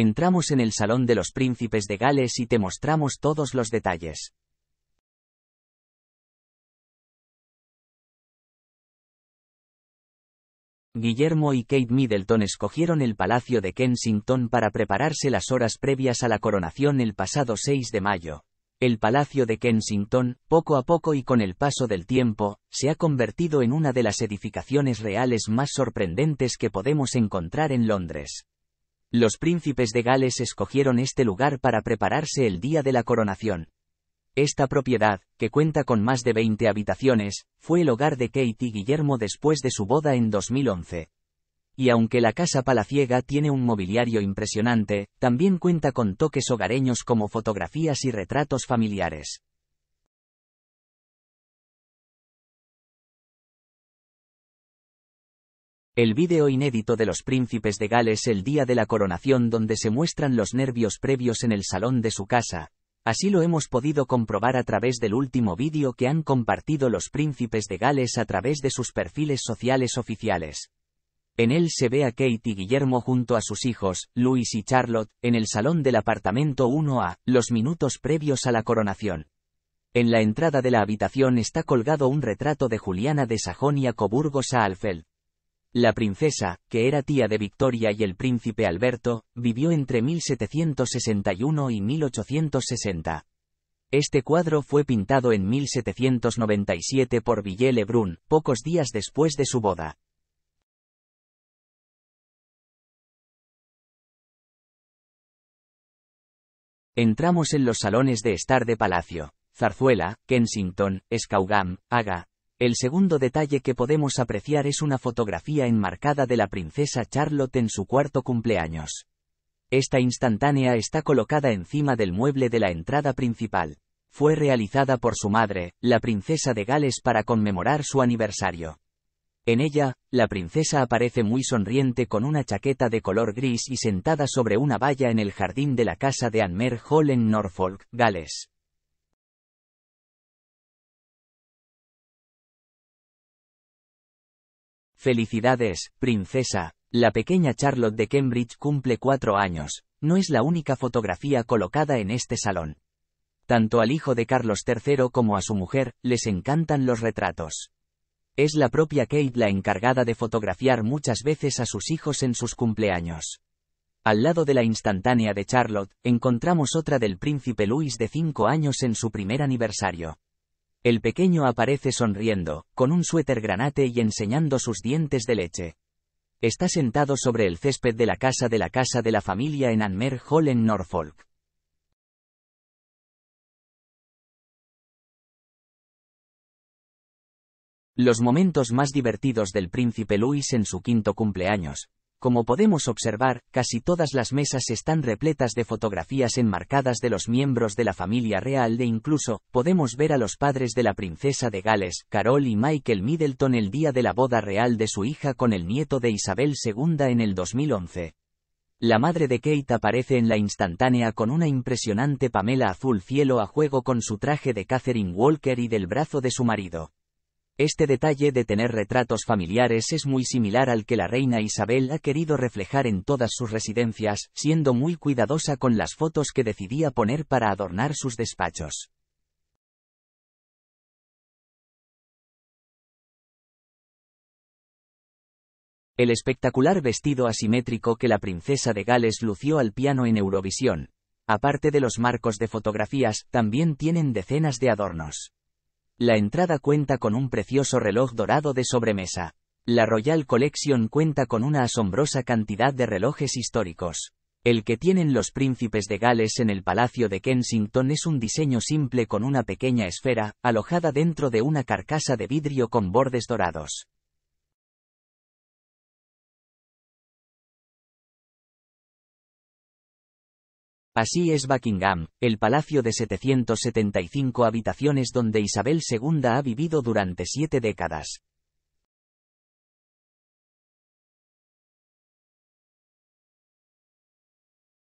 Entramos en el Salón de los Príncipes de Gales y te mostramos todos los detalles. Guillermo y Kate Middleton escogieron el Palacio de Kensington para prepararse las horas previas a la coronación el pasado 6 de mayo. El Palacio de Kensington, poco a poco y con el paso del tiempo, se ha convertido en una de las edificaciones reales más sorprendentes que podemos encontrar en Londres. Los príncipes de Gales escogieron este lugar para prepararse el día de la coronación. Esta propiedad, que cuenta con más de 20 habitaciones, fue el hogar de Kate y Guillermo después de su boda en 2011. Y aunque la casa palaciega tiene un mobiliario impresionante, también cuenta con toques hogareños como fotografías y retratos familiares. El vídeo inédito de los príncipes de Gales el día de la coronación donde se muestran los nervios previos en el salón de su casa, así lo hemos podido comprobar a través del último vídeo que han compartido los príncipes de Gales a través de sus perfiles sociales oficiales. En él se ve a Kate y Guillermo junto a sus hijos, Luis y Charlotte, en el salón del apartamento 1A, los minutos previos a la coronación. En la entrada de la habitación está colgado un retrato de Juliana de Sajonia-Coburgo-Saalfeld, la princesa, que era tía de Victoria y el príncipe Alberto, vivió entre 1761 y 1860. Este cuadro fue pintado en 1797 por Villet Brun, pocos días después de su boda. Entramos en los salones de estar de Palacio, Zarzuela, Kensington, Escaugam, Aga. El segundo detalle que podemos apreciar es una fotografía enmarcada de la princesa Charlotte en su cuarto cumpleaños. Esta instantánea está colocada encima del mueble de la entrada principal. Fue realizada por su madre, la princesa de Gales, para conmemorar su aniversario. En ella, la princesa aparece muy sonriente con una chaqueta de color gris y sentada sobre una valla en el jardín de la casa de Anmer Hall en Norfolk, Gales. Felicidades, princesa. La pequeña Charlotte de Cambridge cumple cuatro años. No es la única fotografía colocada en este salón. Tanto al hijo de Carlos III como a su mujer, les encantan los retratos. Es la propia Kate la encargada de fotografiar muchas veces a sus hijos en sus cumpleaños. Al lado de la instantánea de Charlotte, encontramos otra del príncipe Luis de cinco años en su primer aniversario. El pequeño aparece sonriendo, con un suéter granate y enseñando sus dientes de leche. Está sentado sobre el césped de la casa de la casa de la familia en Anmer Hall en Norfolk. Los momentos más divertidos del príncipe Luis en su quinto cumpleaños, como podemos observar, casi todas las mesas están repletas de fotografías enmarcadas de los miembros de la familia real de incluso, podemos ver a los padres de la princesa de Gales, Carol y Michael Middleton el día de la boda real de su hija con el nieto de Isabel II en el 2011. La madre de Kate aparece en la instantánea con una impresionante Pamela azul cielo a juego con su traje de Catherine Walker y del brazo de su marido. Este detalle de tener retratos familiares es muy similar al que la reina Isabel ha querido reflejar en todas sus residencias, siendo muy cuidadosa con las fotos que decidía poner para adornar sus despachos. El espectacular vestido asimétrico que la princesa de Gales lució al piano en Eurovisión, aparte de los marcos de fotografías, también tienen decenas de adornos. La entrada cuenta con un precioso reloj dorado de sobremesa. La Royal Collection cuenta con una asombrosa cantidad de relojes históricos. El que tienen los príncipes de Gales en el Palacio de Kensington es un diseño simple con una pequeña esfera, alojada dentro de una carcasa de vidrio con bordes dorados. Así es Buckingham, el palacio de 775 habitaciones donde Isabel II ha vivido durante siete décadas.